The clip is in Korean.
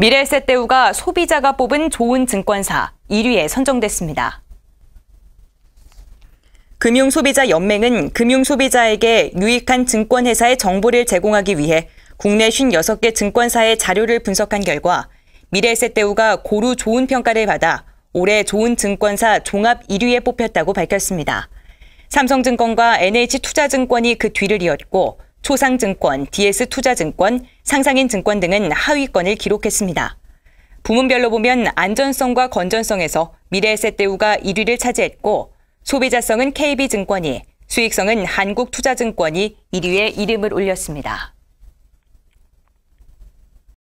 미래에셋대우가 소비자가 뽑은 좋은 증권사 1위에 선정됐습니다. 금융소비자연맹은 금융소비자에게 유익한 증권회사의 정보를 제공하기 위해 국내 56개 증권사의 자료를 분석한 결과 미래에셋대우가 고루 좋은 평가를 받아 올해 좋은 증권사 종합 1위에 뽑혔다고 밝혔습니다. 삼성증권과 NH투자증권이 그 뒤를 이었고 초상증권, DS투자증권, 상상인 증권 등은 하위권을 기록했습니다. 부문별로 보면 안전성과 건전성에서 미래에셋대우가 1위를 차지했고 소비자성은 KB증권이, 수익성은 한국투자증권이 1위에 이름을 올렸습니다.